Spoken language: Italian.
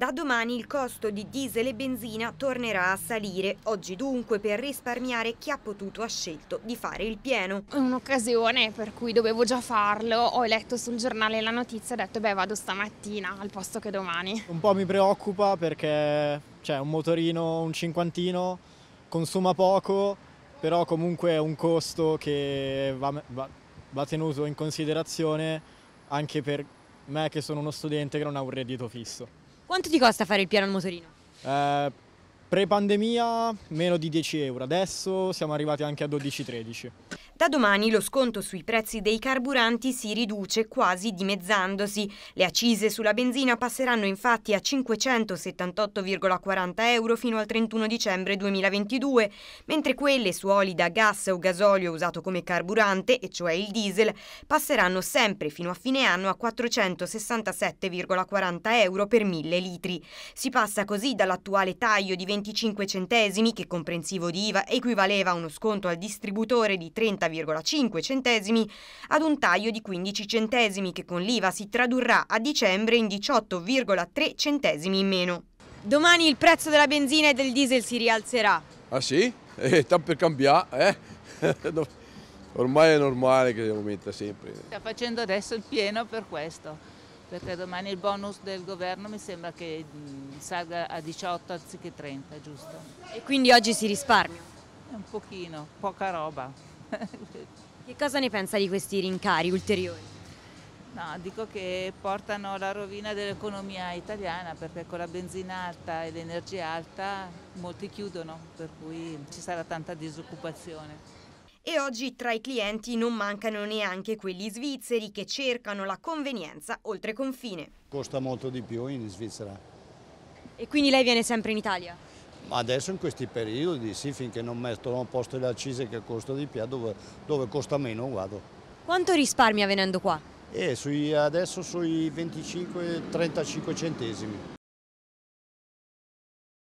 Da domani il costo di diesel e benzina tornerà a salire. Oggi dunque per risparmiare chi ha potuto ha scelto di fare il pieno. Un'occasione per cui dovevo già farlo. Ho letto sul giornale la notizia e ho detto beh vado stamattina al posto che domani. Un po' mi preoccupa perché cioè, un motorino, un cinquantino, consuma poco, però comunque è un costo che va, va, va tenuto in considerazione anche per me che sono uno studente che non ha un reddito fisso. Quanto ti costa fare il piano al motorino? Uh, Pre-pandemia meno di 10 euro, adesso siamo arrivati anche a 12-13. Da domani lo sconto sui prezzi dei carburanti si riduce quasi dimezzandosi. Le accise sulla benzina passeranno infatti a 578,40 euro fino al 31 dicembre 2022, mentre quelle su oli da gas o gasolio usato come carburante, e cioè il diesel, passeranno sempre fino a fine anno a 467,40 euro per 1000 litri. Si passa così dall'attuale taglio di 20 25 centesimi, che comprensivo di IVA equivaleva a uno sconto al distributore di 30,5 centesimi, ad un taglio di 15 centesimi, che con l'IVA si tradurrà a dicembre in 18,3 centesimi in meno. Domani il prezzo della benzina e del diesel si rialzerà. Ah sì? Eh, tanto per cambiare, eh? Ormai è normale che aumenta sempre. Sta facendo adesso il pieno per questo perché domani il bonus del governo mi sembra che mm, salga a 18 anziché 30, giusto? E quindi oggi si risparmia? Un pochino, poca roba. che cosa ne pensa di questi rincari ulteriori? No, dico che portano alla rovina dell'economia italiana perché con la benzina alta e l'energia alta molti chiudono, per cui ci sarà tanta disoccupazione. E oggi tra i clienti non mancano neanche quelli svizzeri che cercano la convenienza oltre confine. Costa molto di più in Svizzera. E quindi lei viene sempre in Italia? Ma adesso in questi periodi sì, finché non mettono a posto le accise che costa di più, dove, dove costa meno vado. Quanto risparmia venendo qua? E eh, sui, adesso sui 25-35 centesimi.